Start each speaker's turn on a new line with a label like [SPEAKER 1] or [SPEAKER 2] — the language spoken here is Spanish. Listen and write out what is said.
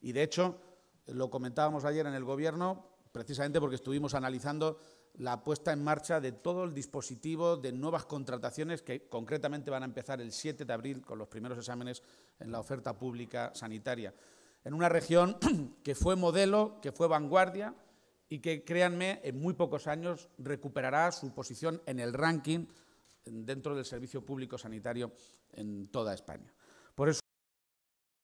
[SPEAKER 1] Y de hecho, lo comentábamos ayer en el Gobierno, precisamente porque estuvimos analizando la puesta en marcha de todo el dispositivo de nuevas contrataciones que concretamente van a empezar el 7 de abril con los primeros exámenes en la oferta pública sanitaria. En una región que fue modelo, que fue vanguardia y que, créanme, en muy pocos años recuperará su posición en el ranking dentro del servicio público sanitario en toda España.